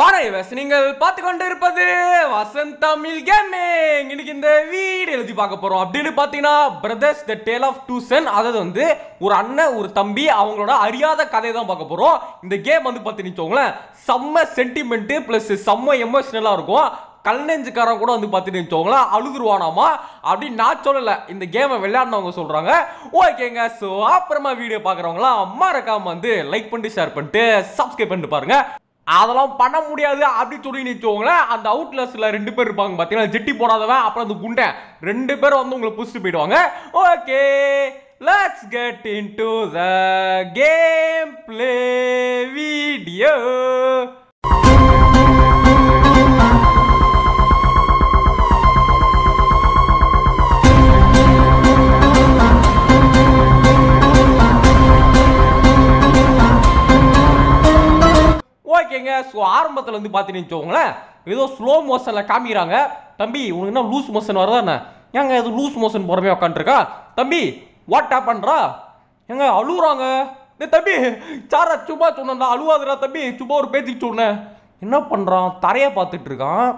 வரைவஸ் நீங்கள் பார்த்து கொண்டு இருப்பது வசந்த் தமிழ் கேமிங் இன்னைக்கு இந்த வீடு எழுதி பார்க்க போகிறோம் அப்படின்னு பார்த்தீங்கன்னா brothers the tale of two sons அதாவது வந்து ஒரு அண்ணன் ஒரு தம்பி அவங்களோட அறியாத கதையை தான் பார்க்க போகிறோம் இந்த கேம் வந்து பார்த்து செம்ம சென்டிமெண்ட்டு ப்ளஸ் செம்ம எமோஷனலாக இருக்கும் கல்நெஞ்சுக்காரன் கூட வந்து பார்த்துட்டு அழுதுருவானாமா அப்படின்னு நான் சொல்லலை இந்த கேமை விளையாடினவங்க சொல்கிறாங்க ஓகேங்க ஸோ அப்புறமா வீடியோ பார்க்குறவங்களாம் மறக்காமல் வந்து லைக் பண்ணிட்டு ஷேர் பண்ணிட்டு சப்ஸ்கிரைப் பண்ணிட்டு பாருங்கள் அதெல்லாம் பண்ண முடியாது அப்படி சொல்லி நிறுத்துவாங்களேன் அந்த அவுட்லஸ்ல ரெண்டு பேர் இருப்பாங்க பார்த்தீங்கன்னா ஜெட்டி போடாதவன் அப்புறம் அந்த குண்டை ரெண்டு பேர் வந்து உங்களை புடிச்சிட்டு போயிடுவாங்க okay let's get into the gameplay video so ஆரம்பத்தில் வந்து பார்த்துன்னு வச்சுக்கோங்களேன் ஏதோ ஸ்லோ மோஷனில் காமிக்கிறாங்க தம்பி உனக்கு என்ன லூஸ் மோஷன் வருதா என்ன ஏங்க எதுவும் லூஸ் மோஷன் போகிறமே உட்காந்துருக்கா தம்பி வாட் பண்ணுறா ஏங்க அழுகுறாங்க டே தம்பி சாரா சும்மா சொன்னா அழுவாதுடா தம்பி சும்மா ஒரு பேச்சுக்கு சொன்னேன் என்ன பண்ணுறான் தரையை பார்த்துட்டு இருக்கான்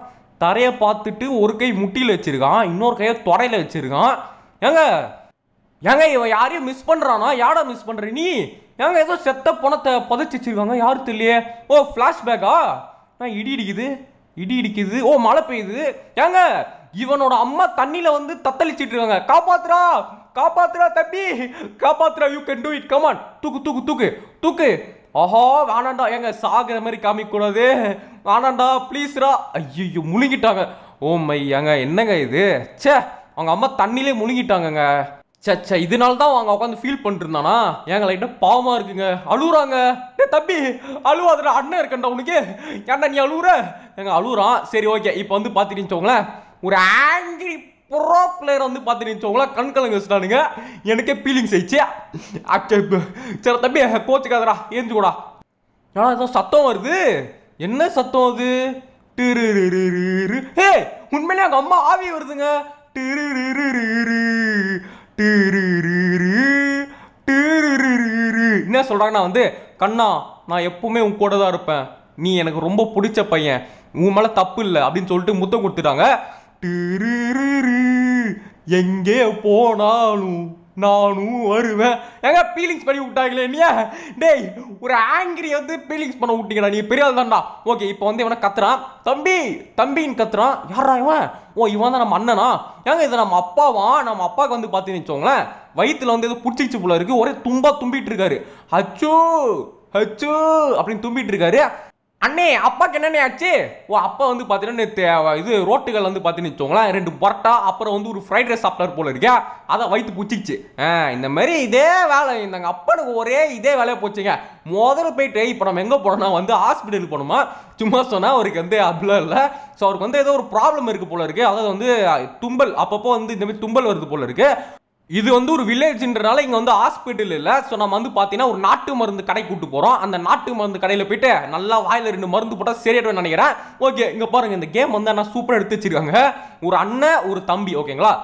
தரையை பார்த்துட்டு ஒரு கை முட்டியில் வச்சுருக்கான் இன்னொரு கையை தொடையில் வச்சுருக்கான் ஏங்க ஏங்க இவன் யாரையும் மிஸ் பண்ணுறானா யாடா மிஸ் பண்ணுற நீ ஏங்க ஏதோ செத்த பணத்தை புதைச்சி வச்சிருக்காங்க யாரும் தெரியலையே ஓ ஃப்ளாஷ்பேக்கா நான் இடி இடிக்குது இடி இடிக்குது ஓ மழை பெய்யுது ஏங்க இவனோட அம்மா தண்ணியில் வந்து தத்தளிச்சிட்டு இருக்காங்க காப்பாத்துறா காப்பாத்துறா தம்பி காப்பாத்துறா you can do it come on தூக்கு தூக்கு தூக்கு தூக்கு ஆஹா வேணாண்டா ஏங்க சாகிற மாதிரி காமிக்கூடாது வேணாண்டா ப்ளீஸ்ரா ஐயோ முழுங்கிட்டாங்க ஓ மை ஏங்க என்னங்க இது சே அவங்க அம்மா தண்ணியிலே முழுங்கிட்டாங்கங்க சச்சா இதனால தான் அவங்க உட்காந்து ஃபீல் பண்ணிருந்தானா எங்க லைட்டா பாவமா இருக்குங்க அழுகுறாங்க தம்பி அழுவாதுடா அண்ணன் இருக்கண்டா உனக்கு ஏன்டா நீ அழுகுற எங்க அழுகுறான் சரி ஓகே இப்போ வந்து பார்த்துட்டு வச்சோங்களேன் ஒரு ஆங்கிரி ப்ரோ பிளேயர் வந்து பார்த்து நினச்சவங்களா கண் கலங்க வச்சுட்டானுங்க எனக்கே ஃபீலிங்ஸ் ஆயிடுச்சு சரி தம்பி கோச்சுக்காதடா கூடா ஏன்னா ஏதோ சத்தம் வருது என்ன சத்தம் அது டிரு ஹே உண்மையிலே அங்கே அம்மா ஆவி வருதுங்க டிரு என்ன சொல்கிறாங்கன்னா வந்து கண்ணா நான் எப்போவுமே உன் கூட தான் இருப்பேன் நீ எனக்கு ரொம்ப பிடிச்ச பையன் உன் மேலே தப்பு இல்லை அப்படின்னு சொல்லிட்டு முத்தம் கொடுத்துட்டாங்க எங்கே போனாலும் நானும் வருவேன் ஏங்க பீலிங்ஸ் பண்ணி விட்டாங்களே நீ டேய் ஒரு ஆங்கிரி வந்து ஃபீலிங்ஸ் பண்ண விட்டீங்கடா நீ பெரிய ஆள் தான்டா ஓகே இப்போ வந்து இவனை கத்துறான் தம்பி தம்பின்னு கத்துறான் யாரா இவன் ஓ இவன் தான் நம்ம அண்ணனா ஏங்க இது நம்ம அப்பாவா நம்ம அப்பாவுக்கு வந்து பார்த்து வச்சோங்களேன் வயிற்றுல வந்து எதுவும் பிடிச்சிச்சு போல இருக்கு ஒரே தும்பா தும்பிட்டு இருக்காரு அச்சோ அச்சோ அப்படின்னு தும்பிட்டு இருக்காரு அண்ணே அப்பாக்கு என்னென்ன ஆச்சு ஓ அப்பா வந்து பார்த்தீங்கன்னா இது ரோட்டுகள் வந்து பார்த்தீங்கன்னு வச்சோங்களேன் ரெண்டு பரோட்டா அப்புறம் வந்து ஒரு ஃப்ரைட் ரைஸ் சாப்பிட்டார் போல இருக்கியா அதை வயிற்று பிடிச்சிச்சு இந்த மாதிரி இதே வேலை இந்த அப்பனுக்கு ஒரே இதே வேலையை போச்சுங்க முதல்ல போயிட்டு இப்போ நம்ம எங்கே போனோம்னா வந்து ஹாஸ்பிட்டலுக்கு போகணுமா சும்மா சொன்னால் அவருக்கு வந்து அப்படிலாம் இல்லை ஸோ அவருக்கு வந்து ஏதோ ஒரு ப்ராப்ளம் இருக்குது போல இருக்குது அதாவது வந்து தும்பல் அப்பப்போ வந்து இந்த மாதிரி தும்பல் வருது போல இருக்குது இது வந்து ஒரு வில்லேஜ்ன்றனால இங்கே வந்து ஹாஸ்பிட்டல் இல்லை ஸோ நம்ம வந்து பார்த்தீங்கன்னா ஒரு நாட்டு மருந்து கடை கூட்டு போகிறோம் அந்த நாட்டு மருந்து கடையில் போயிட்டு நல்லா வாயில் ரெண்டு மருந்து போட்டால் சரியாயிடுவேன் நினைக்கிறேன் ஓகே இங்கே பாருங்கள் இந்த கேம் வந்து நான் சூப்பராக எடுத்து வச்சிருக்காங்க ஒரு அண்ணன் ஒரு தம்பி ஓகேங்களா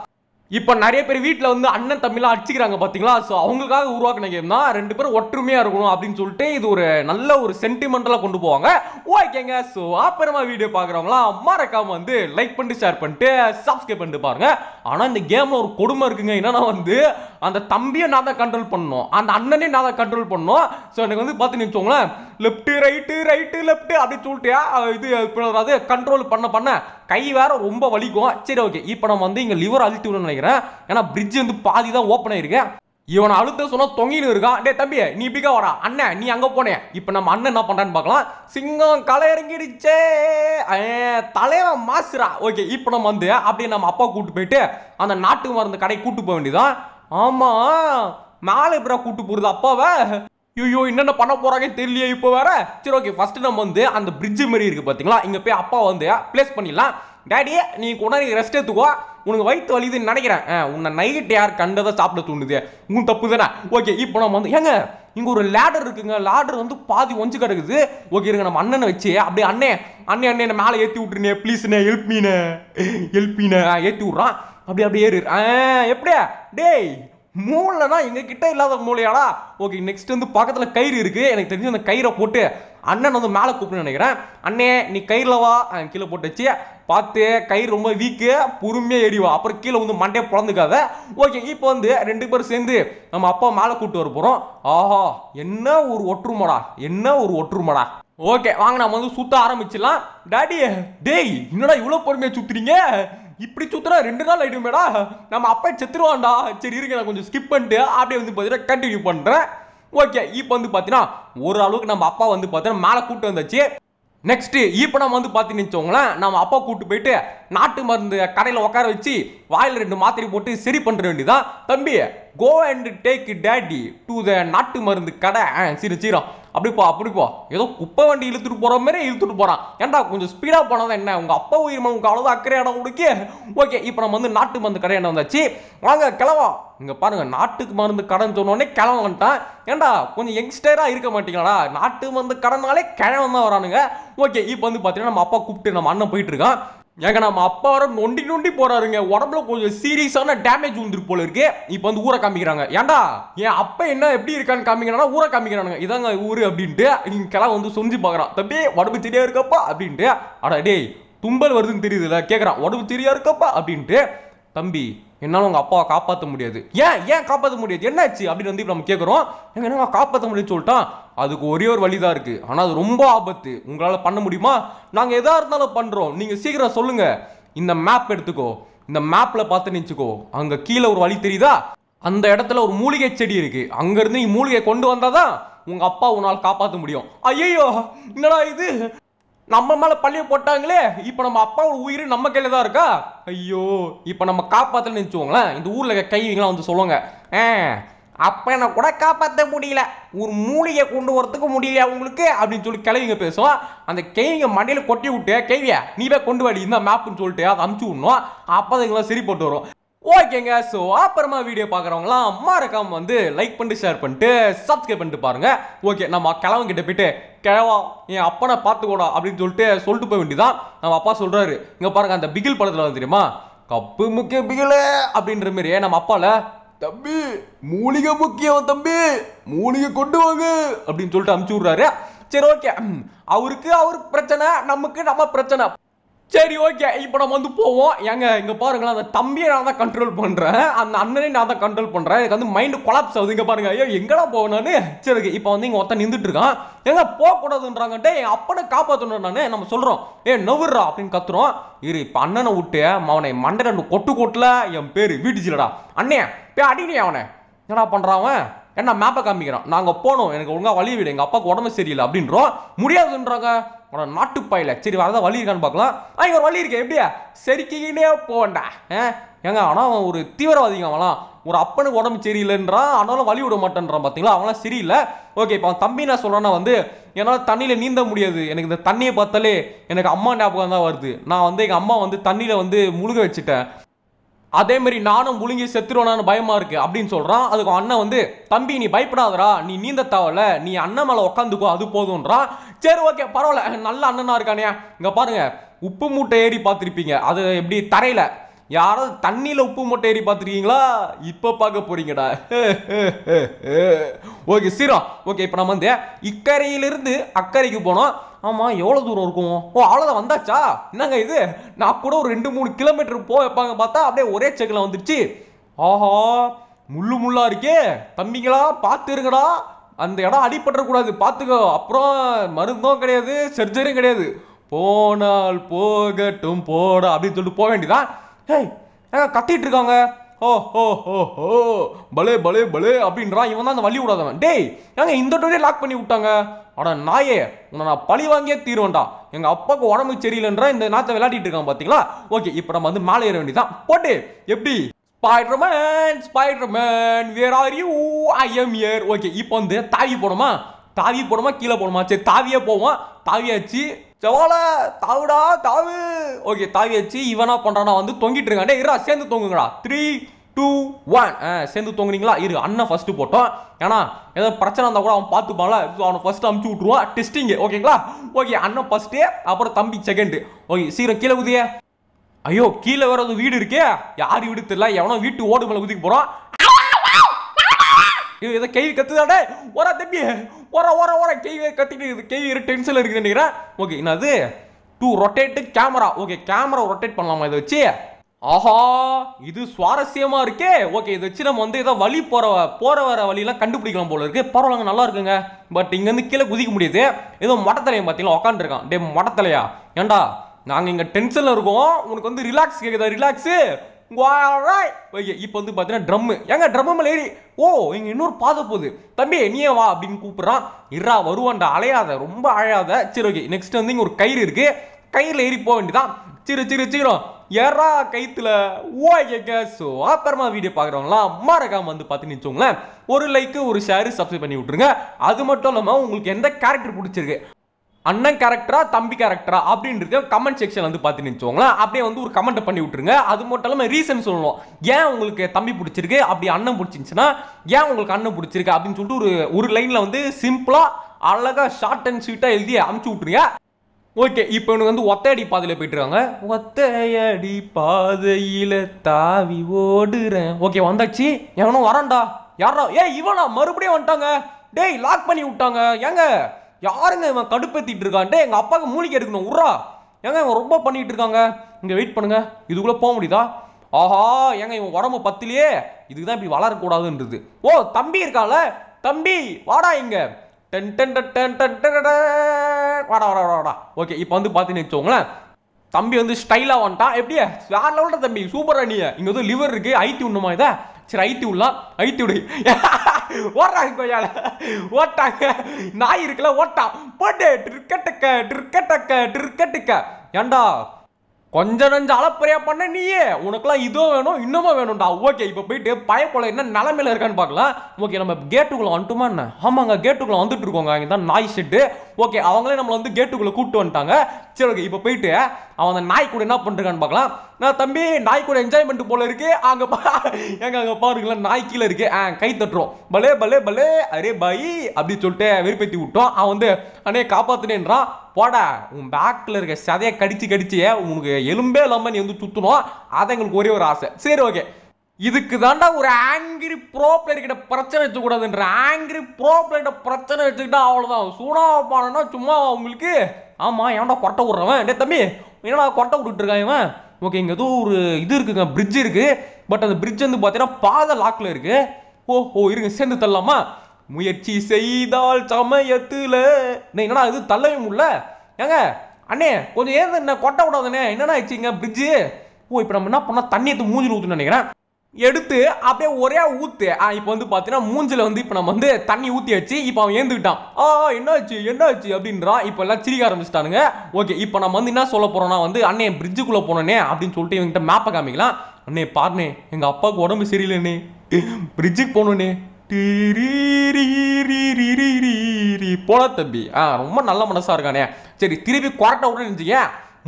இப்போ நிறைய பேர் வீட்டில் வந்து அண்ணன் தம்பிலாம் அடிச்சுக்கிறாங்க பார்த்தீங்களா ஸோ அவங்களுக்காக உருவாக்கின கேம் தான் ரெண்டு பேரும் ஒற்றுமையாக இருக்கணும் அப்படின்னு சொல்லிட்டு இது ஒரு நல்ல ஒரு சென்டிமெண்டலாக கொண்டு போவாங்க ஓகேங்க ஸோ அப்புறமா வீடியோ பார்க்குறவங்களாம் மறக்காம வந்து லைக் பண்ணிட்டு ஷேர் பண்ணிட்டு சப்ஸ்கிரைப் பண்ணிட்டு பாருங்க ஆனால் இந்த கேமில் ஒரு கொடுமை இருக்குங்க என்னன்னா வந்து அந்த தம்பியை நான் தான் கண்ட்ரோல் பண்ணணும் அந்த அண்ணனே நான் தான் கண்ட்ரோல் பண்ணணும் ஸோ எனக்கு வந்து பார்த்து வச்சுக்கோங்களேன் லெஃப்ட்டு ரைட்டு ரைட்டு லெஃப்ட்டு அப்படின்னு சொல்லிட்டு இது அதாவது கண்ட்ரோல் பண்ண பண்ண கை வேற ரொம்ப வலிக்கும் சரி ஓகே இப்போ நம்ம வந்து இங்கே லிவர் அழுத்தி விடணும்னு நினைக்கிறேன் ஏன்னா பிரிட்ஜ் வந்து பாதி தான் ஓப்பன் ஆயிருக்கு இவன் அழுத்த சொன்னா தொங்கின்னு இருக்கான் டே தம்பி நீ இப்படிக்கா வரா அண்ணன் நீ அங்கே போனே இப்போ நம்ம அண்ணன் என்ன பண்ணுறான்னு பார்க்கலாம் சிங்கம் களை இறங்கிடுச்சே தலைவன் மாசுரா ஓகே இப்போ நம்ம வந்து அப்படியே நம்ம அப்பா கூப்பிட்டு போயிட்டு அந்த நாட்டு மருந்து கடை கூப்பிட்டு போக வேண்டியதான் ஆமாம் மேலே எப்படா கூப்பிட்டு போகிறது அப்பாவை ஐயோ என்னென்ன பண்ண போகிறாங்க தெரியலையே இப்போ வேற சரி ஓகே ஃபஸ்ட்டு நம்ம வந்து அந்த பிரிட்ஜ் மாரி இருக்குது பார்த்தீங்களா இங்கே போய் அப்பா வந்து ப்ளேஸ் பண்ணிடலாம் டேடி நீ கூட நீ ரெஸ்ட் எடுத்துக்கோ உனக்கு வயிற்று வலிதுன்னு நினைக்கிறேன் உன்னை நைட் யார் கண்டதை சாப்பிட தூண்டுது உன் தப்பு தானே ஓகே இப்போ நம்ம வந்து ஏங்க இங்கே ஒரு லேடர் இருக்குங்க லேடர் வந்து பாதி ஒஞ்சு கிடக்குது ஓகே இருங்க நம்ம அண்ணனை வச்சு அப்படியே அண்ணே அண்ணே அண்ணே மேலே ஏற்றி விட்டுருனே ப்ளீஸ்ண்ணே ஹெல்ப்மீனே ஹெல்ப்மீனே ஏற்றி விட்றான் அப்படி அப்படியே ஏறு எப்படியா டேய் மூளை தான் எங்ககிட்ட இல்லாத மூளையாடா ஓகே நெக்ஸ்ட் வந்து பக்கத்தில் கயிறு இருக்குது எனக்கு தெரிஞ்சு அந்த கயிறை போட்டு அண்ணன் வந்து மேலே கூப்பிட்டு நினைக்கிறேன் அண்ணே நீ கயிறில் வா கீழே போட்டுச்சு பார்த்து கயிறு ரொம்ப வீக்கு பொறுமையாக எரிவா அப்புறம் கீழே வந்து மண்டையை பிறந்துக்காத ஓகே இப்போ வந்து ரெண்டு பேரும் சேர்ந்து நம்ம அப்பா மேலே கூப்பிட்டு வர போகிறோம் ஆஹா என்ன ஒரு ஒற்றுமடா என்ன ஒரு ஒற்றுமடா ஓகே வாங்க நம்ம வந்து சுத்த ஆரம்பிச்சிடலாம் டேடி டேய் என்னடா இவ்வளோ பொறுமையாக சுற்றுறீங்க இப்படி சுற்றுறா ரெண்டு நாள் மேடா நம்ம அப்பா செத்துருவான்டா சரி இருக்கு நான் கொஞ்சம் ஸ்கிப் பண்ணிட்டு அப்படியே வந்து பார்த்தீங்கன்னா கண்டினியூ பண்ணுறேன் ஓகே இப்போ வந்து பார்த்தீங்கன்னா ஓரளவுக்கு நம்ம அப்பா வந்து பார்த்தீங்கன்னா மேலே கூப்பிட்டு வந்துச்சு நெக்ஸ்ட் இப்போ நம்ம வந்து பார்த்துன்னு வச்சோங்களேன் நம்ம அப்பா கூப்பிட்டு போயிட்டு நாட்டு மருந்து கடையில் உட்கார வச்சு வாயில் ரெண்டு மாத்திரை போட்டு சரி பண்ணுற வேண்டியதான் தம்பி go and take daddy to the நாட்டு மருந்து கடை சரி சீரம் அப்படிப்பா அப்படிப்பா ஏதோ குப்பை வண்டி இழுத்துட்டு போகிற மாதிரி இழுத்துட்டு போகிறான் ஏன்டா கொஞ்சம் ஸ்பீடாக போனதான் என்ன உங்கள் அப்பா உயிர் உங்களுக்கு அவ்வளோதான் அக்கறை இடம் கொடுக்கே ஓகே இப்போ நம்ம வந்து நாட்டு மருந்து கடை என்ன வந்தாச்சு வாங்க கிளவா இங்கே பாருங்கள் நாட்டுக்கு மருந்து கடன் சொன்னோடனே கிளம்ப வந்துட்டான் ஏன்டா கொஞ்சம் யங்ஸ்டராக இருக்க மாட்டீங்களா நாட்டு மருந்து கடைனாலே கிழவன் தான் வரானுங்க ஓகே இப்போ வந்து பார்த்தீங்கன்னா நம்ம அப்பா கூப்பிட்டு நம்ம அண்ணன் போயிட்டு இருக்கான் ஏங்க நம்ம அப்பா வர நொண்டி நொண்டி போறாருங்க உடம்புல கொஞ்சம் சீரியஸான டேமேஜ் வந்துருக்கு போல இருக்கு இப்போ வந்து ஊரை காமிக்கிறாங்க ஏன்டா என் அப்பா என்ன எப்படி இருக்கான்னு காமிக்கிறானா ஊரை காமிக்கிறானுங்க இதாங்க ஊரு அப்படின்ட்டு இங்கெல்லாம் வந்து சொஞ்சு பார்க்குறான் தம்பி உடம்பு சரியா இருக்கப்பா அப்படின்ட்டு அடா டேய் தும்பல் வருதுன்னு தெரியுதுல்ல கேட்குறான் உடம்பு சரியா இருக்கப்பா அப்படின்ட்டு தம்பி என்னால் உங்கள் அப்பாவை காப்பாற்ற முடியாது ஏன் ஏன் காப்பாற்ற முடியாது என்னாச்சு அப்படின்னு வந்து நம்ம கேட்குறோம் என்ன காப்பாற்ற முடியும்னு சொல்லிட்டான் அதுக்கு ஒரே ஒரு வழி தான் இருக்குது ஆனால் அது ரொம்ப ஆபத்து உங்களால் பண்ண முடியுமா நாங்கள் எதாக இருந்தாலும் பண்ணுறோம் நீங்கள் சீக்கிரம் சொல்லுங்கள் இந்த மேப் எடுத்துக்கோ இந்த மேப்பில் பார்த்து நினச்சிக்கோ அங்கே கீழே ஒரு வழி தெரியுதா அந்த இடத்துல ஒரு மூலிகை செடி இருக்குது அங்கேருந்து நீ மூலிகை கொண்டு வந்தால் தான் உங்கள் அப்பா உன்னால் காப்பாற்ற முடியும் ஐயோ என்னடா இது நம்ம மேலே பள்ளியை போட்டாங்களே இப்போ நம்ம அப்பாவோட உயிர் நம்ம கையில் தான் இருக்கா ஐயோ இப்போ நம்ம காப்பாற்றலன்னு நினச்சிக்கோங்களேன் இந்த ஊரில் கைவிங்களாம் வந்து சொல்லுவாங்க அப்ப அப்போ என்ன கூட காப்பாற்ற முடியல ஒரு மூலிகை கொண்டு வரத்துக்கு முடியல உங்களுக்கு அப்படின்னு சொல்லி கிளவிங்க பேசுவோம் அந்த கேவிங்க மண்டையில கொட்டி விட்டு கேவியா நீவே கொண்டு வாடி இந்த மேப்புன்னு சொல்லிட்டு அதை அமுச்சு விடணும் அப்போ அதுங்களாம் சரி போட்டு வரும் ஓகேங்க ஸோ அப்புறமா வீடியோ பார்க்குறவங்களாம் மறக்காம வந்து லைக் பண்ணிட்டு ஷேர் பண்ணிட்டு சப்ஸ்கிரைப் பண்ணிட்டு பாருங்கள் ஓகே நம்ம கிட்ட போயிட்டு கிழவா என் அப்பனை பார்த்துக்கோடா அப்படின்னு சொல்லிட்டு சொல்லிட்டு போய் வேண்டியதான் நம்ம அப்பா சொல்கிறாரு இங்கே பாருங்கள் அந்த பிகில் படத்தில் வந்து தெரியுமா கப்பு முக்கிய பிகில் அப்படின்ற மாரி நம்ம அப்பாவில் தம்பி மூலிகை முக்கியம் தம்பி மூலிகை கொண்டு வாங்க அப்படின்னு சொல்லிட்டு அமுச்சு விட்றாரு சரி ஓகே அவருக்கு அவருக்கு பிரச்சனை நமக்கு நம்ம பிரச்சனை சரி ஓகே இப்போ நம்ம வந்து போவோம் எங்க இங்கே பாருங்களேன் அந்த தம்பியை நான் தான் கண்ட்ரோல் பண்ணுறேன் அந்த அண்ணனை நான் தான் கண்ட்ரோல் பண்ணுறேன் எனக்கு வந்து மைண்ட் கொலாப்ஸ் ஆகுது இங்க பாருங்க ஐயோ எங்கடா போகணும்னு சரி இப்போ வந்து இங்கே ஒருத்தன் நின்றுட்டு இருக்கான் எங்க போகக்கூடாதுன்றாங்கன்ட்டு என் அப்பனை காப்பாற்றணும் நான் நம்ம சொல்கிறோம் ஏ நவுர்றா அப்படின்னு கத்துறோம் இரு இப்போ அண்ணனை விட்டு அவனை மண்டை ரெண்டு கொட்டு கொட்டல என் பேர் வீட்டுச்சுலடா அண்ணே போய் அடினே அவனை என்னடா பண்ணுறான் அவன் என்ன மேப்பை காமிக்கிறான் நாங்கள் போனோம் எனக்கு ஒழுங்காக வழி விடு எங்கள் அப்பாவுக்கு உடம்பு சரியில்லை அப்படின்றோம் முடியாதுன்றாங்க நாட்டு பயில சரி வரதான் வழி இருக்கான்னு பார்க்கலாம் ஆ இங்கே ஒரு வழி இருக்கேன் எப்படியா செருக்கிக்கினே போவேண்டா ஏங்க ஆனால் அவன் ஒரு தீவிரவாதிங்க அவனாம் ஒரு அப்பனுக்கு உடம்பு சரியில்லைன்றான் ஆனாலும் வழி விட மாட்டேன்றான் பார்த்தீங்களா அவனாம் சரியில்லை ஓகே இப்போ அவன் தம்பி நான் சொல்கிறேன்னா வந்து என்னால் தண்ணியில் நீந்த முடியாது எனக்கு இந்த தண்ணியை பார்த்தாலே எனக்கு அம்மா ஞாபகம் தான் வருது நான் வந்து எங்கள் அம்மா வந்து தண்ணியில் வந்து முழுக வச்சுட்டேன் அதே மாதிரி நானும் முழுங்கி செத்துருவானு பயமா இருக்கு அப்படின்னு சொல்றான் அதுக்கு அண்ணன் வந்து தம்பி நீ பயப்படாதரா நீ நீந்த தவல நீ அண்ணன் மேல உட்காந்துக்கோ அது போதும்ன்றா சரி ஓகே பரவாயில்ல நல்ல அண்ணனா இருக்கானே இங்க பாருங்க உப்பு மூட்டை ஏறி பார்த்துருப்பீங்க அது எப்படி தரையில யாராவது தண்ணியில் உப்பு மூட்டை ஏறி பார்த்துருக்கீங்களா இப்போ பார்க்க போறீங்கடா ஓகே சீரம் ஓகே இப்போ நம்ம வந்து இக்கரையிலிருந்து அக்கறைக்கு போனோம் ஆமாம் எவ்வளோ தூரம் இருக்கும் ஓ அவ்வளோதான் வந்தாச்சா என்னங்க இது நான் கூட ஒரு ரெண்டு மூணு கிலோமீட்டர் போக வைப்பாங்க பார்த்தா அப்படியே ஒரே செக்கில் வந்துடுச்சு ஆஹா முள்ளு முள்ளா இருக்கே தம்பிங்களா பார்த்துருங்கடா அந்த இடம் அடிபட்டுறக்கூடாது பார்த்துக்கோ அப்புறம் மருந்தும் கிடையாது சர்ஜரியும் கிடையாது போனால் போகட்டும் போட அப்படின்னு சொல்லிட்டு போக வேண்டியதான் ஹேய் கத்திட்டு இருக்காங்க ஓ ஹோ ஹோ ஹோ பலே பலே பலே அப்படின்றான் இவன் தான் அந்த வழி விடாதவன் டேய் ஏங்க இந்த டோரே லாக் பண்ணி விட்டாங்க ஆனால் நாயே உன்னை நான் பழி வாங்கியே தீருவேண்டா எங்கள் அப்பாவுக்கு உடம்பு சரியில்லைன்ற இந்த நாத்தை விளையாடிட்டு இருக்கான் பார்த்தீங்களா ஓகே இப்போ நம்ம வந்து மேலே ஏற வேண்டியதான் போட்டு எப்படி spiderman man where are you I am here okay இப்போ வந்து தாவி போடுமா தாவி போடுமா கீழே போடுமா சரி தாவியே போவோம் தாவியாச்சு செவால தாவுடா தாவு ஓகே தாவியாச்சு இவனா பண்ணுறானா வந்து தொங்கிட்டு இருக்கான் டே இரா சேர்ந்து தொங்குங்கடா த்ரீ டூ ஒன் சேர்ந்து தொங்குனீங்களா இரு அண்ணன் ஃபஸ்ட்டு போட்டோம் ஏன்னா ஏதோ பிரச்சனை இருந்தால் கூட அவன் பார்த்துப்பான்ல அவனை ஃபஸ்ட்டு அமுச்சு விட்ருவான் டெஸ்டிங்கு ஓகேங்களா ஓகே அண்ணன் ஃபஸ்ட்டு அப்புறம் தம்பி செகண்டு ஓகே சீக்கிரம் கீழே குதியே ஐயோ கீழே வேற ஒரு வீடு இருக்கே யாரும் வீடு தெரியல எவனோ வீட்டு ஓடு மேலே குதிக்க போகிறான் இது ஏதோ கேவி கத்துதாடே ஓரா தம்பி ஓர ஓர ஓர கேவி கத்திட்டு இது கேவி டென்ஷனில் இருக்குன்னு நினைக்கிறேன் ஓகே என்னது to rotate camera okay camera rotate பண்ணலாமா இதை வச்சு ஆஹா இது சுவாரஸ்யமாக இருக்கே ஓகே இதை வச்சு நம்ம வந்து ஏதோ வழி போற போகிற வர வழியெலாம் கண்டுபிடிக்கலாம் போல இருக்கு பரவாயில்லங்க நல்லா இருக்குங்க பட் இங்கேருந்து கீழே குதிக்க முடியுது ஏதோ மொட்டத்தலையை பார்த்தீங்கன்னா உக்காந்துருக்கான் டே மொட்டத்தலையா ஏண்டா நாங்கள் இங்கே டென்ஷனில் இருக்கோம் உனக்கு வந்து ரிலாக்ஸ் கேட்குதா ரிலாக்ஸு ஓகே இப்போ வந்து பார்த்தீங்கன்னா ட்ரம்மு ஏங்க ட்ரம்மு மேலே ஏறி ஓ இங்கே இன்னொரு பாதை போகுது தம்பி நீயே வா அப்படின்னு கூப்பிட்றான் இரா வருவான்டா அலையாத ரொம்ப அழையாத சரி ஓகே நெக்ஸ்ட் வந்து இங்கே ஒரு கயிறு இருக்குது கயிறில் ஏறி போக வேண்டியதான் சிறு சிறு சீரோ எறா கைத்துல ஓகேங்க ஸோ அப்புறமா வீடியோ பார்க்குறவங்களாம் மறக்காம வந்து பார்த்து நினச்சோங்களேன் ஒரு லைக்கு ஒரு ஷேரு சப்ஸ்கிரைப் பண்ணி விட்ருங்க அது மட்டும் இல்லாமல் உங்களுக்கு எந்த கேரக்டர் பிடிச்சிருக்கு அண்ணன் கேரக்டரா தம்பி கேரக்டரா அப்படின்றது கமெண்ட் செக்ஷன் வந்து பார்த்து நினச்சோங்களேன் அப்படியே வந்து ஒரு கமெண்ட் பண்ணி விட்டுருங்க அது மட்டும் இல்லாமல் ரீசன் சொல்லணும் ஏன் உங்களுக்கு தம்பி பிடிச்சிருக்கு அப்படி அண்ணன் பிடிச்சிருந்துச்சுன்னா ஏன் உங்களுக்கு அண்ணன் பிடிச்சிருக்கு அப்படின்னு சொல்லிட்டு ஒரு ஒரு லைனில் வந்து சிம்பிளாக அழகாக ஷார்ட் அண்ட் ஸ்வீட்டாக எழுதி அமுச்சு விட்ருங்க ஓகே இப்போ இவனுக்கு வந்து ஒத்தையடி பாதையில் போயிட்டுருக்காங்க ஒத்தையடி பாதையில் தாவி ஓடுறேன் ஓகே வந்தாச்சு எவனும் வரண்டா யாரா ஏ இவனா மறுபடியும் வந்துட்டாங்க டேய் லாக் பண்ணி விட்டாங்க ஏங்க யாருங்க இவன் கடுப்பேற்றிட்டு இருக்கான் டே எங்கள் அப்பாவுக்கு மூலிகை எடுக்கணும் உர்றா ஏங்க இவன் ரொம்ப பண்ணிகிட்டு இருக்காங்க இங்கே வெயிட் பண்ணுங்க இதுக்குள்ளே போக முடியுதா ஆஹா ஏங்க இவன் உடம்பு பத்திலேயே இதுக்கு தான் இப்படி வளரக்கூடாதுன்றது ஓ தம்பி இருக்கால தம்பி வாடா இங்கே டென் டென் டென் டென் வாடா வாடா வாடா ஓகே இப்போ வந்து பார்த்தீங்கன்னு வச்சுக்கோங்களேன் தம்பி வந்து ஸ்டைலாக வந்துட்டா எப்படியே வேற லெவலில் தம்பி சூப்பராக நீ இங்கே வந்து லிவர் இருக்குது ஐத்தி உண்ணுமா இதை சரி ஐத்தி விடலாம் ஐத்தி விடு ஓடுறாங்க கொய்யால ஓட்டாங்க நாய் இருக்குல்ல ஓட்டான் போட்டு ட்ரிக்கட்டக்க ட்ரிக்கட்டக்க ட்ரிக்கட்டுக்க ஏண்டா கொஞ்ச நஞ்ச அளப்பறையா பண்ண நீயே உனக்குலாம் இதோ வேணும் இன்னமும் வேணும்டா ஓகே இப்போ போயிட்டு பயப்போல என்ன நிலமையில இருக்கான்னு பார்க்கலாம் ஓகே நம்ம கேட்டுக்குள்ள வந்துட்டுமா என்ன ஆமாங்க கேட்டுக்குள்ள வந்துட்டு இருக்கோங்க இங்கே தான் நாய் செட்டு ஓகே அவங்களே நம்மளை வந்து கேட்டுக்குள்ளே கூப்பிட்டு வந்துட்டாங்க சரி ஓகே இப்போ போயிட்டு அவன் அந்த நாய் கூட என்ன பண்ணுறான்னு பார்க்கலாம் நான் தம்பி நாய் கூட என்ஜாய்மெண்ட் போல இருக்கு அங்கே பா எங்க அங்கே பாருங்களேன் நாய் கீழே இருக்கு ஆ கை தட்டுறோம் பலே பலே பலே அரே பாய் அப்படின்னு சொல்லிட்டு விருப்பத்தி விட்டோம் அவன் வந்து அண்ணே காப்பாத்துனேன்றான் போடா உன் பேக்கில் இருக்க சதையை கடிச்சு கடிச்சு உனக்கு எலும்பே இல்லாமல் நீ வந்து சுற்றணும் அதை எங்களுக்கு ஒரே ஒரு ஆசை சரி ஓகே இதுக்கு தாண்டா ஒரு ஆங்கிரி ப்ரோ பிளேயர் கிட்ட பிரச்சனை கூடாதுன்ற ஆங்கிரி ப்ரோ பிளேயர் கிட்ட பிரச்சனை வச்சுக்கிட்டா அவ்வளோதான் சூடாவப்பானா சும்மா அவங்களுக்கு ஆமாம் ஏன்டா கொட்டை விட்றவன் டே தம்பி என்னடா கொட்டை விட்டுட்டு இருக்கான் இவன் ஓகே இங்கே ஏதோ ஒரு இது இருக்குங்க பிரிட்ஜ் இருக்குது பட் அந்த பிரிட்ஜ் வந்து பார்த்தீங்கன்னா பாத லாக்கில் இருக்குது ஓ ஓ இருங்க சேர்ந்து தள்ளலாமா முயற்சி செய்தால் சமயத்தில் என்னடா இது தள்ளவே முடியல ஏங்க அண்ணே கொஞ்சம் ஏன் என்ன கொட்டை விடாதுண்ணே என்னென்ன ஆச்சுங்க பிரிட்ஜு ஓ இப்போ நம்ம என்ன பண்ணால் தண்ணி எடுத்து மூஞ்சில் ஊற்றுன்னு நினைக்கிறேன் எடுத்து அப்படியே ஒரே ஊத்து இப்போ வந்து பார்த்தீங்கன்னா மூஞ்சில் வந்து இப்போ நம்ம வந்து தண்ணி ஊற்றி வச்சு இப்போ அவன் ஏந்துக்கிட்டான் ஆ என்னாச்சு என்னாச்சு அப்படின்றான் இப்போ எல்லாம் சிரிக்க ஆரம்பிச்சிட்டானுங்க ஓகே இப்போ நம்ம வந்து என்ன சொல்ல போகிறோம்னா வந்து அண்ணே பிரிட்ஜுக்குள்ளே போனோனே அப்படின்னு சொல்லிட்டு இவங்ககிட்ட மேப்பை காமிக்கலாம் அண்ணே பாருனே எங்கள் அப்பாவுக்கு உடம்பு சரியில்லைண்ணே பிரிட்ஜுக்கு போகணுண்ணே போல தம்பி ஆ ரொம்ப நல்ல மனசாக இருக்கானே சரி திருப்பி குவார்ட்டை உடனே இருந்துச்சிங்க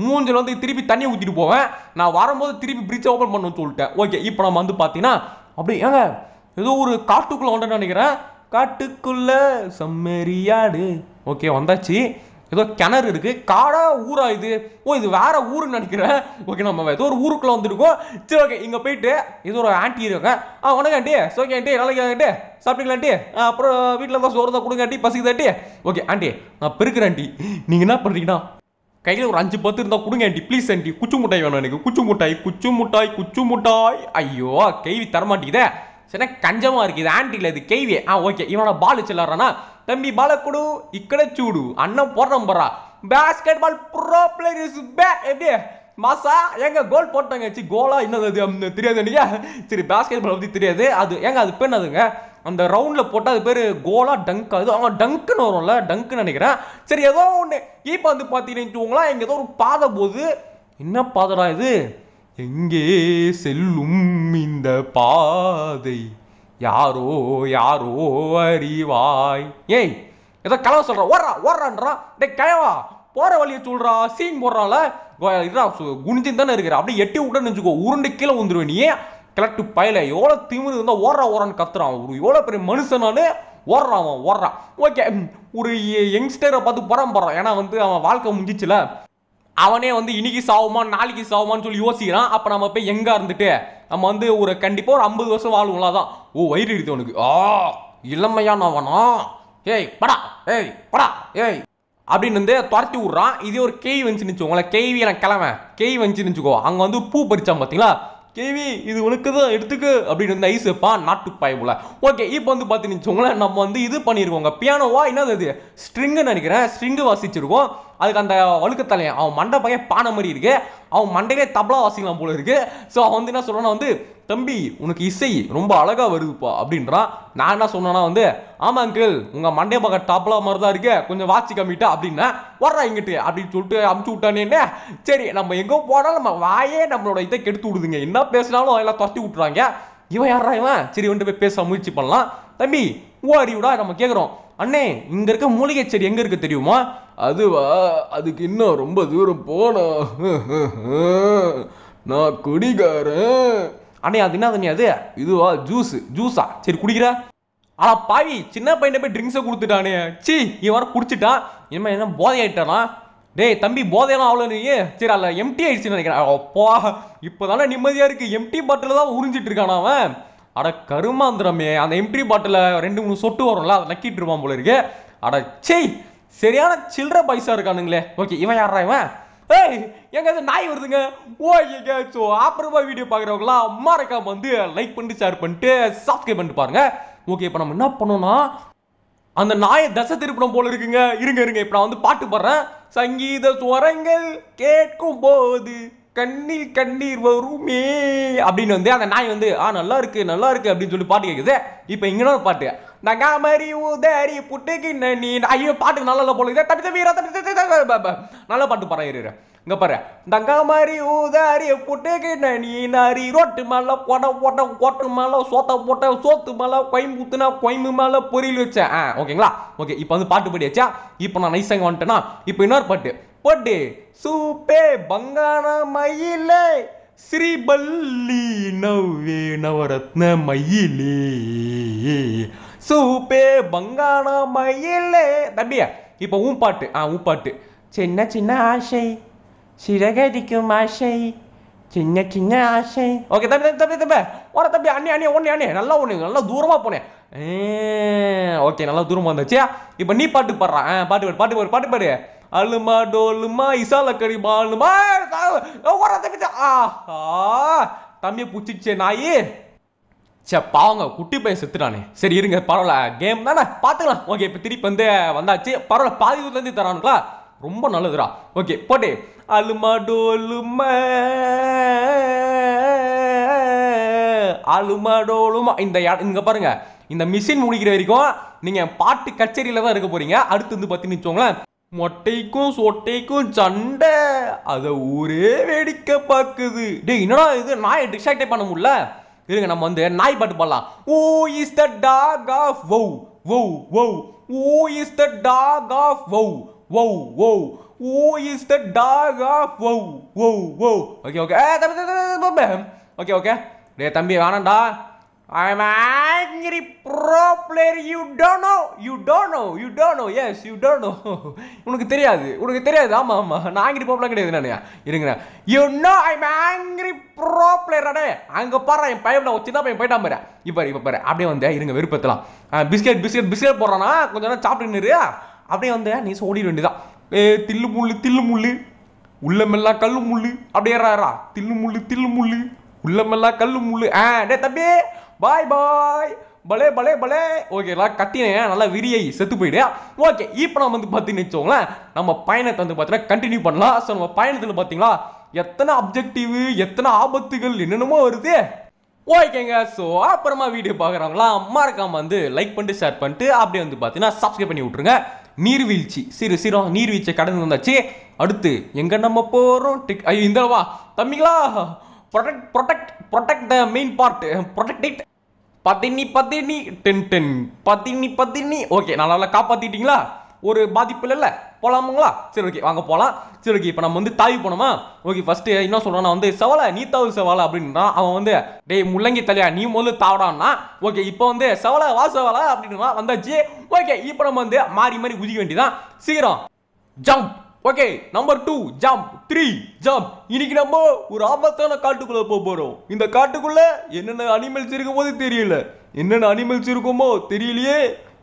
மூஞ்சில் வந்து திருப்பி தண்ணி ஊற்றிட்டு போவேன் நான் வரும்போது திருப்பி பிரிட்ஜை ஓப்பன் பண்ணணும்னு சொல்லிட்டேன் ஓகே இப்போ நம்ம வந்து பார்த்தீங்கன்னா அப்படி ஏங்க ஏதோ ஒரு காட்டுக்குள்ளே வந்தேன்னு நினைக்கிறேன் காட்டுக்குள்ளே செம்மறியாடு ஓகே வந்தாச்சு ஏதோ கிணறு இருக்குது காடா ஊரா இது ஓ இது வேற ஊருன்னு நினைக்கிறேன் ஓகே நம்ம ஏதோ ஒரு ஊருக்குள்ளே வந்துருக்கோம் சரி ஓகே இங்கே போயிட்டு ஏதோ ஒரு ஆண்டி இருக்க ஆ ஆண்டி ஓகே ஆண்டி நாளைக்கு ஆண்டி சாப்பிட்டீங்களாண்டி அப்புறம் வீட்டில் இருந்தால் சோறு தான் கொடுங்க ஆண்டி பசிக்குது ஆண்டி ஓகே ஆண்டி நான் பெருக்கிறேன் ஆண்டி நீங்கள் என்ன பண்ணுறீங்கன்னா கையில் ஒரு அஞ்சு பத்து இருந்தால் கொடுங்க ஆண்டி ப்ளீஸ் ஆண்டி குச்சு முட்டாய் வேணும் எனக்கு குச்சு முட்டாய் குச்சு முட்டாய் குச்சு முட்டாய் ஐயோ கேவி தரமாட்டேங்குதே சரி கஞ்சமாக இருக்குது ஆண்டி இல்லை இது கேவி ஆ ஓகே இவனோட பால் வச்சுலாடுறானா தம்பி பாலை கொடு இக்கட சூடு அண்ணன் போடுறோம் போறா பேஸ்கெட் பால் ப்ரோ பிளேயர்ஸ் பேட் எப்படி மாசா எங்க கோல் போட்டாங்க சி கோலா என்னது அது தெரியாது சரி பேஸ்கெட் பால் பற்றி தெரியாது அது எங்க அது பெண் அதுங்க அந்த ரவுண்டில் போட்டால் அது பேர் கோலா டங்க் ஆகுது அவங்க டங்க்னு வரும்ல டங்க்குன்னு நினைக்கிறேன் சரி ஏதோ ஒன்று இப்போ வந்து பார்த்தீங்கன்னா இங்கே ஏதோ ஒரு பாதை போகுது என்ன பாதடா இது எங்கே செல்லும் இந்த பாதை யாரோ யாரோ அறிவாய் ஏய் ஏதோ கலவ சொல்கிறா ஓடுறா ஓடுறான்றா டே கிழவா போகிற வழியை சொல்கிறா சீன் போடுறாள இதுடா குனிஞ்சு தானே இருக்கிற அப்படியே எட்டி விட்டு வச்சுக்கோ உருண்டு கீழே வந்துடுவேன் நீ கிளட்டு பயில எவ்வளோ திமுரு இருந்தால் ஓடுறா ஓரான்னு கத்துறான் ஒரு எவ்வளோ பெரிய மனுஷனாலே ஓடுறான் அவன் ஓடுறான் ஓகே ஒரு யங்ஸ்டரை பார்த்து போடுறான் ஏன்னா வந்து அவன் வாழ்க்கை முடிஞ்சிச்சுல அவனே வந்து இன்னைக்கு சாகுமா நாளைக்கு சாவுமான்னு சொல்லி யோசிக்கிறான் அப்போ நம்ம போய் எங்கே இருந்துட்டு நம்ம வந்து ஒரு கண்டிப்பாக ஒரு ஐம்பது வருஷம் வாழ்வுங்களா தான் ஓ வயிறு எடுத்து உனக்கு ஆ இளமையான அவனா ஏய் படா ஏய் படா ஏய் அப்படின்னு வந்து துரத்தி விட்றான் இதே ஒரு கேய் வந்துச்சுன்னு வச்சுக்கோங்களேன் கேவி எனக்கு கிளம்ப கேய் வந்துச்சு வச்சுக்கோ அங்கே வந்து பூ பறிச்சான் பார்த்தீங்களா கேவி இது உனக்கு தான் எடுத்துக்கு அப்படின்னு வந்து ஐஸ் பா நாட்டு போல ஓகே இப்போ வந்து பார்த்து நினச்சோங்களேன் நம்ம வந்து இது பண்ணியிருக்கோங்க பியானோவா என்னது அது நினைக்கிறேன் ஸ்ட்ரிங்கு வாசிச்சிருக்கோம் அதுக்கு அந்த வழுக்கத்தலை அவன் மண்டை பையன் பானை மாதிரி இருக்குது அவன் மண்டையிலே தபலா வாசிக்கலாம் போல இருக்குது ஸோ அவன் வந்து என்ன சொல்லணும் வந்து தம்பி உனக்கு இசை ரொம்ப அழகாக வருதுப்பா அப்படின்றான் நான் என்ன சொன்னேன்னா வந்து ஆமாம் அங்கிள் உங்கள் மண்டே பக்கம் தபலா மாதிரி தான் இருக்கு கொஞ்சம் வாட்சி கம்மிட்டா அப்படின்னா வர்றா இங்கிட்டு அப்படின்னு சொல்லிட்டு அமுச்சு விட்டானே சரி நம்ம எங்கே போனாலும் நம்ம வாயே நம்மளோட இதை கெடுத்து விடுதுங்க என்ன பேசினாலும் எல்லாம் தொட்டி விட்டுறாங்க இவன் யாரா இவன் சரி வந்துட்டு போய் பேச முயற்சி பண்ணலாம் தம்பி ஓ அறிவுடா நம்ம கேட்குறோம் அண்ணே இங்கே இருக்க மூலிகை செடி எங்கே இருக்கு தெரியுமா அதுவா அதுக்கு இன்னும் ரொம்ப தூரம் போனோம் நான் குடிகாரன் அண்ணே அது என்ன தண்ணி அது இதுவா ஜூஸ் ஜூஸா சரி குடிக்கிறா ஆனா பாவி சின்ன பையன் போய் ட்ரிங்க்ஸை கொடுத்துட்டானே சி இவன் குடிச்சிட்டான் இனிமே என்ன போதை ஆயிட்டானா டேய் தம்பி போதையெல்லாம் அவ்வளோ நீ சரி அல்ல எம்டி ஆயிடுச்சுன்னு நினைக்கிறேன் அப்பா இப்போதானே நிம்மதியாக இருக்குது எம்டி பாட்டில் தான் உறிஞ்சிட்டு இருக்கான் அவன் அட கருமாந்திரமே அந்த எம்ட்ரி பாட்டில் ரெண்டு மூணு சொட்டு வரும்ல அதை நக்கிட்டு இருப்பான் போல இருக்கு அட சேய் சரியான சில்லற பைசா இருக்கானுங்களே ஓகே இவன் யாரா இவன் ஏய் எங்க இது நாய் வருதுங்க ஓகேங்க ஸோ அப்புறமா வீடியோ பார்க்குறவங்களாம் மறக்காம வந்து லைக் பண்ணிட்டு ஷேர் பண்ணிட்டு சப்ஸ்கிரைப் பண்ணிட்டு பாருங்க ஓகே இப்போ நம்ம என்ன பண்ணோம்னா அந்த நாயை தசை திருப்பணம் போல இருக்குங்க இருங்க இருங்க இப்போ நான் வந்து பாட்டு பாடுறேன் சங்கீத சுவரங்கள் கேட்கும் போது கண்ணில் கண்ணீர் வருமே அப்படின்னு வந்து அந்த நாய் வந்து ஆ நல்லா இருக்கு நல்லா இருக்கு அப்படின்னு சொல்லி பாட்டு கேட்குது இப்போ இங்கே பாட்டு நகா மாதிரி உதறி புட்டுக்கு நீ ஐயோ பாட்டுக்கு நல்லா நல்லா போல தப்பி தப்பி நல்ல பாட்டு பாரு இங்கே பாரு தங்கா மாதிரி ஊதாரி புட்டுக்கு நீ நாரி ரோட்டு மேலே கொடை போட்ட கொட்டு மேலே சோத்த போட்ட சோத்து மேலே கொயம்பு ஊத்துனா கொயம்பு மேலே பொரியல் வச்சேன் ஆ ஓகேங்களா ஓகே இப்போ வந்து பாட்டு பாடியாச்சா இப்போ நான் நைசங்க வந்துட்டேன்னா இப்போ இன்னொரு பாட்டு போட்டு சூப்பே பங்கான மயிலே ஸ்ரீபல்லி நவ்வே நவரத்ன மயிலே சூப்பே பங்கான மயிலே தம்பியா இப்போ உன் பாட்டு ஆ உன் பாட்டு சின்ன சின்ன ஆசை சிறகடிக்கும் ஆசை சின்ன சின்ன ஆசை ஓகே தம்பி தம்பி தம்பி ஓர தம்பி அண்ணி அண்ணி ஒண்ணு அண்ணி நல்லா ஒன்று நல்லா தூரமாக போனேன் ஓகே நல்லா தூரமாக வந்துச்சு இப்போ நீ பாட்டு பாடுறான் பாட்டு பாடு பாட்டு பாடு பாட்டு பாடு அழுமா டோலுமா இசாலக்கடி பாலுமா ஆஹா தம்பி புச்சிச்சே நாயி சே பாவங்க குட்டி பையன் செத்துட்டானே சரி இருங்க பரவாயில்ல கேம் தானே பார்த்துக்கலாம் ஓகே இப்போ திருப்பி வந்து வந்தாச்சு பரவாயில்ல பாதி ஊர்லேருந்து தரானுங்களா ரொம்ப நல்லதுடா ஓகே போட்டே அழுமா டோலும அலுமா டோலுமா இந்த இங்கே பாருங்க இந்த மிஷின் முடிக்கிற வரைக்கும் நீங்கள் பாட்டு கச்சேரியில் தான் இருக்க போகிறீங்க அடுத்து வந்து பார்த்து வச்சுக்கோங்களேன் மொட்டைக்கும் சொட்டைக்கும் சண்டை அதை ஊரே வேடிக்கை பார்க்குது டேய் என்னடா இது நாய் டிஸ்ட்ராக்டே பண்ண முடியல இருங்க நம்ம வந்து நாய் பாட்டு பாடலாம் oh is the dog of wow wow wow oh is the dog of wow wow wow oh is the dog of wow wow wow okay okay okay okay டேய் தம்பி வேணாம்டா I'm angry pro player. You don't know. You don't know. You don't know. Yes, you don't know. உனக்கு தெரியாது உனக்கு தெரியாது ஆமா ஆமா நான் ஆங்கிரி ப்ரோ கிடையாது நான் இருங்க you know I'm angry bro பிளேயராடே அங்கே பாரு என் பையன் நான் சின்ன பையன் போயிட்டான் பாரு இப்போ இப்போ பாரு அப்படியே வந்து இருங்க வெறுப்பத்தலாம் பிஸ்கெட் பிஸ்கெட் பிஸ்கெட் போடுறானா கொஞ்சம் நேரம் சாப்பிட்டு நிறு அப்படியே வந்து நீ சோடி வேண்டியதான் ஏ தில்லு முள்ளு தில்லு முள்ளு உள்ளமெல்லாம் கல்லு முள்ளு அப்படியே தில்லு முள்ளு தில்லு முள்ளு உள்ளமெல்லாம் கல்லு முள்ளு ஆ டே தம்பி பாய் பாய் பலே பலே பலே ஓகேங்களா கட்டினேன் நல்லா விரியை செத்து போயிடு ஓகே இப்போ நம்ம வந்து பார்த்தீங்கன்னு வச்சோங்களேன் நம்ம பயணத்தை வந்து பார்த்தீங்கன்னா கண்டினியூ பண்ணலாம் ஸோ நம்ம பயணத்தில் பார்த்தீங்களா எத்தனை அப்ஜெக்டிவ் எத்தனை ஆபத்துகள் என்னென்னமோ வருது ஓகேங்க ஸோ அப்புறமா வீடியோ அம்மா மறக்காமல் வந்து லைக் பண்ணிட்டு ஷேர் பண்ணிட்டு அப்படியே வந்து பார்த்தீங்கன்னா சப்ஸ்கிரைப் பண்ணி விட்ருங்க நீர்வீழ்ச்சி சிறு சிறு நீர்வீழ்ச்சியை கடந்து வந்தாச்சு அடுத்து எங்கே நம்ம போகிறோம் டிக் ஐயோ இந்தவா தம்பிங்களா protect protect protect the main part protect it பதினி பதினி டென் டென் பதினி பதினி ஓகே நான் நல்லா காப்பாற்றிட்டீங்களா ஒரு பாதிப்பு இல்லைல்ல போகலாமுங்களா சரி ஓகே வாங்க போகலாம் சரி ஓகே இப்போ நம்ம வந்து தாவி போனோமா ஓகே ஃபஸ்ட்டு என்ன சொல்கிறோம் வந்து செவலை நீ தாவு செவலை அப்படின்னா அவன் வந்து டேய் முள்ளங்கி தலையா நீ முதல்ல தாவடான்னா ஓகே இப்போ வந்து செவலை வா செவலை அப்படின்னா வந்தாச்சு ஓகே இப்போ நம்ம வந்து மாறி மாறி குதிக்க வேண்டியதான் சீக்கிரம் jump okay number two jump three jump இன்னைக்கு நம்ம ஒரு ஆபத்தான காட்டுக்குள்ள போக போறோம் இந்த காட்டுக்குள்ள என்னென்ன அனிமல்ஸ் இருக்கும் போது தெரியல என்னென்ன அனிமல்ஸ் இருக்குமோ தெரியலையே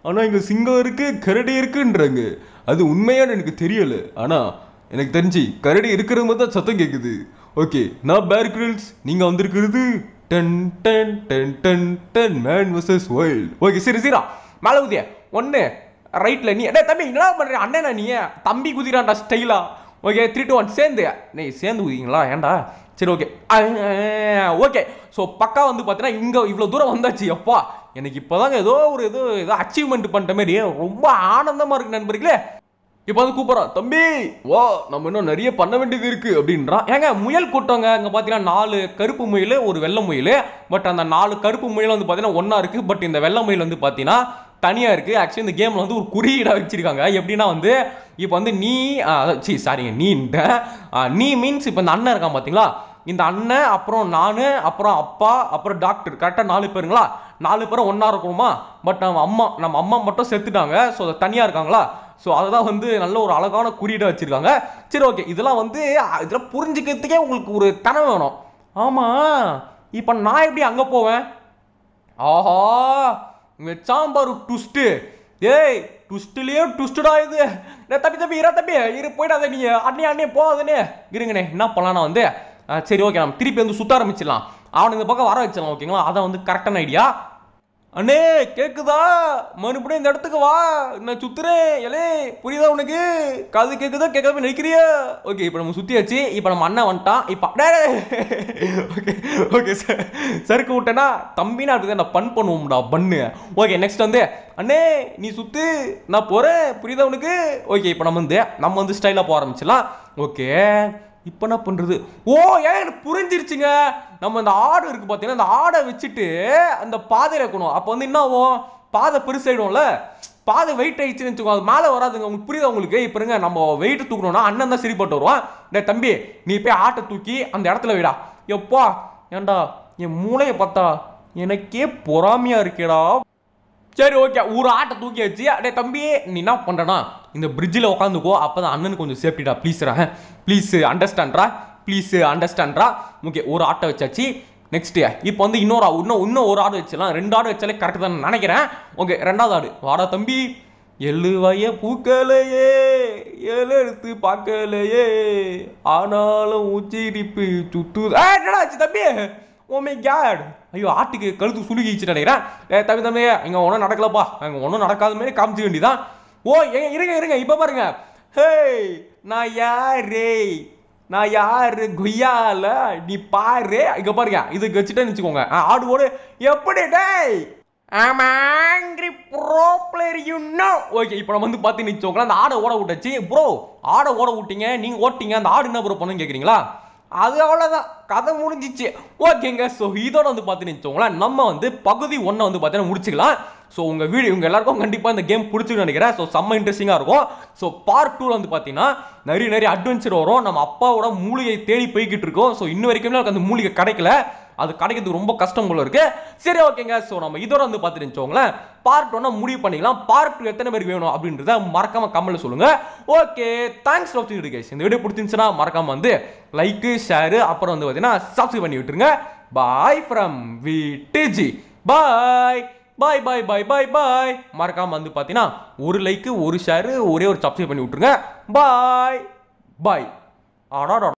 ஆனால் இங்கே சிங்கம் இருக்கு கரடி இருக்குன்றாங்க அது உண்மையான எனக்கு தெரியல ஆனால் எனக்கு தெரிஞ்சு கரடி இருக்கிற மாதிரி தான் சத்தம் கேட்குது ஓகே நான் பேர் கிரில்ஸ் நீங்கள் வந்திருக்கிறது ten ten ten ten ten man versus okay சரி சரிடா மேலே ஊதிய ஒன்று ரைட்டில் நீ அடே தம்பி என்ன பண்ணுற அண்ணனா நீ தம்பி குதிரான்டா ஸ்டைலா ஓகே த்ரீ டூ ஒன் சேர்ந்து நீ சேர்ந்து குதிங்களா ஏன்டா சரி ஓகே ஓகே ஸோ பக்கா வந்து பார்த்தீங்கன்னா இங்கே இவ்வளோ தூரம் வந்தாச்சு எப்பா எனக்கு இப்போதாங்க ஏதோ ஒரு ஏதோ ஏதோ அச்சீவ்மெண்ட் பண்ணுற மாரி ரொம்ப ஆனந்தமாக இருக்கு நண்பர்களே இப்போ வந்து கூப்பிட்றோம் தம்பி ஓ நம்ம இன்னும் நிறைய பண்ண வேண்டியது இருக்குது அப்படின்றான் ஏங்க முயல் கூட்டங்க அங்கே பார்த்தீங்கன்னா நாலு கருப்பு முயல் ஒரு வெள்ளை முயல் பட் அந்த நாலு கருப்பு முயல் வந்து பார்த்தீங்கன்னா ஒன்றா இருக்குது பட் இந்த வெள்ளை முயல் வந்து பார்த்தீங்கன்னா தனியாக இருக்குது ஆக்சுவலி இந்த கேமில் வந்து ஒரு குறியீடாக வச்சுருக்காங்க எப்படின்னா வந்து இப்போ வந்து நீ சி சாரிங்க நீன்ற நீ மீன்ஸ் இப்போ இந்த அண்ணன் இருக்கான் பார்த்தீங்களா இந்த அண்ணன் அப்புறம் நான் அப்புறம் அப்பா அப்புறம் டாக்டர் கரெக்டாக நாலு பேருங்களா நாலு பேரும் ஒன்றா இருக்கணுமா பட் நம்ம அம்மா நம்ம அம்மா மட்டும் செத்துட்டாங்க ஸோ அதை தனியாக இருக்காங்களா ஸோ அதை தான் வந்து நல்ல ஒரு அழகான குறியீடாக வச்சுருக்காங்க சரி ஓகே இதெல்லாம் வந்து இதெல்லாம் புரிஞ்சுக்கிறதுக்கே உங்களுக்கு ஒரு தனம் வேணும் ஆமாம் இப்போ நான் எப்படி அங்கே போவேன் ஆஹா வச்சான் பாரு டுஸ்ட்டு ஏய் டுஸ்ட்லேயே டுஸ்டடா இது தப்பி தப்பி இரா தப்பி இரு போயிடாத நீ அண்ணே அண்ணே போகாதனே இருங்கண்ணே என்ன பண்ணலாம் வந்து சரி ஓகே நம்ம திருப்பி வந்து சுத்த ஆரம்பிச்சிடலாம் அவனுக்கு பக்கம் வர வச்சிடலாம் ஓகேங்களா அதான் வந்து கரெக்டான ஐடியா அண்ணே கேக்குதா மறுபடியும் இந்த இடத்துக்கு வா நான் சுத்துறேன் எலே புரியுதா உனக்கு காது கேக்குதா கேட்காம நினைக்கிறியா ஓகே இப்போ நம்ம சுத்தியாச்சு இப்போ நம்ம அண்ணன் வந்துட்டான் இப்போ ஓகே ஓகே சார் சருக்கு விட்டேன்னா தம்பி நான் தான் நான் பண் பண்ணுவோம்டா பண்ணு ஓகே நெக்ஸ்ட் வந்து அண்ணே நீ சுத்து நான் போறேன் புரியுதா உனக்கு ஓகே இப்போ நம்ம வந்து நம்ம வந்து ஸ்டைலாக போக ஆரம்பிச்சிடலாம் ஓகே இப்போ என்ன பண்ணுறது ஓ ஏன் எனக்கு புரிஞ்சிருச்சுங்க நம்ம இந்த ஆடு இருக்குது பார்த்தீங்கன்னா அந்த ஆடை வச்சுட்டு அந்த பாதையில் இருக்கணும் அப்போ வந்து என்ன ஆகும் பாதை பெருசாகிடும்ல பாதை வெயிட் ஆயிடுச்சுன்னு வச்சுக்கோ அது மேலே வராதுங்க உங்களுக்கு புரியுது உங்களுக்கு இப்போ இருங்க நம்ம வெயிட் தூக்கணும்னா அண்ணன் தான் சரிப்பட்டு வருவோம் டே தம்பி நீ போய் ஆட்டை தூக்கி அந்த இடத்துல விடா எப்பா ஏண்டா என் மூளையை பார்த்தா எனக்கே பொறாமையாக இருக்கேடா சரி ஓகே ஒரு ஆட்டை தூக்கி வச்சு அடே தம்பி நீ என்ன பண்ணுறனா இந்த பிரிட்ஜில் உட்காந்துக்கோ அப்போ தான் அண்ணனுக்கு கொஞ்சம் சேஃப்டிடா ப்ளீஸ்ரா ப்ளீஸ் அண்டர்ஸ்டாண்ட்ரா ப்ளீஸ் அண்டர்ஸ்டாண்ட்ரா ஓகே ஒரு ஆட்டை வச்சாச்சு நெக்ஸ்ட்டு இப்போ வந்து இன்னொரு இன்னும் இன்னும் ஒரு ஆடு வச்சிடலாம் ரெண்டு ஆடு வச்சாலே கரெக்ட் தான் நினைக்கிறேன் ஓகே ரெண்டாவது ஆடு வாடா தம்பி எழுவாய பூக்கலையே எழு எடுத்து பார்க்கலையே ஆனாலும் உச்சிரிப்பு சுட்டு ஆச்சு தம்பி ஓமே oh கேட் ஐயோ ஆட்டுக்கு கழுத்து சுழுகிச்சு நினைக்கிறேன் ஏ தம்பி தம்பி இங்கே ஒன்றும் நடக்கலப்பா அங்கே ஒன்றும் நடக்காத மாதிரி காமிச்சு வேண்டிதான் ஓ ஏங்க இருங்க இருங்க இப்போ பாருங்க ஹே நான் யாரே நான் யாரு கொய்யால நீ பாரு இங்கே பாருங்க இதுக்கு வச்சுட்டேன்னு வச்சுக்கோங்க ஆடு ஓடு எப்படி டேய் I'm angry bro player you know okay இப்போ நம்ம வந்து பார்த்து நிச்சோங்களா அந்த ஆடை ஓட விட்டுச்சு ப்ரோ ஆடை ஓட விட்டீங்க நீங்கள் ஓட்டிங்க அந்த ஆடு என்ன ப்ரோ பண்ணுன்னு கேட்குறீங்களா அது அவ்வளோதான் கதை முடிஞ்சிச்சு ஓகேங்க ஸோ இதோட வந்து பார்த்துன்னு வச்சோங்களேன் நம்ம வந்து பகுதி ஒன்றை வந்து பார்த்தீங்கன்னா முடிச்சுக்கலாம் ஸோ உங்கள் வீடியோ உங்கள் எல்லாருக்கும் கண்டிப்பாக இந்த கேம் பிடிச்சிருக்கு நினைக்கிறேன் ஸோ செம்ம இன்ட்ரெஸ்டிங்காக இருக்கும் ஸோ பார்ட் டூவில் வந்து பார்த்தீங்கன்னா நிறைய நிறைய அட்வென்ச்சர் வரும் நம்ம அப்பாவோட மூலிகை தேடி போய்கிட்டு இருக்கோம் ஸோ இன்ன வரைக்குமே எனக்கு அந்த மூலிகை கிடைக்கல அது கிடைக்கிறது ரொம்ப கஷ்டம் போல இருக்கு சரி ஓகேங்க ஸோ நம்ம இதோட வந்து பார்த்துருந்துச்சோங்களேன் பார்ட் ஒன்னா முடிவு பண்ணிக்கலாம் பார்ட் டூ எத்தனை பேருக்கு வேணும் அப்படின்றத மறக்காம கமெண்ட்ல சொல்லுங்க ஓகே தேங்க்ஸ் ஃபார் வாட்சிங் கைஸ் இந்த வீடியோ பிடிச்சிருந்துச்சுன்னா மறக்காம வந்து லைக்கு ஷேரு அப்புறம் வந்து பார்த்தீங்கன்னா சப்ஸ்கிரைப் பண்ணி விட்டுருங்க பாய் ஃப்ரம் வி டிஜி பாய் பாய் பாய் பாய் பாய் பாய் மறக்காமல் வந்து பார்த்தீங்கன்னா ஒரு லைக்கு ஒரு ஷேரு ஒரே ஒரு சப்ஸ்கிரைப் பண்ணி விட்ருங்க பாய் பாய் ஆடா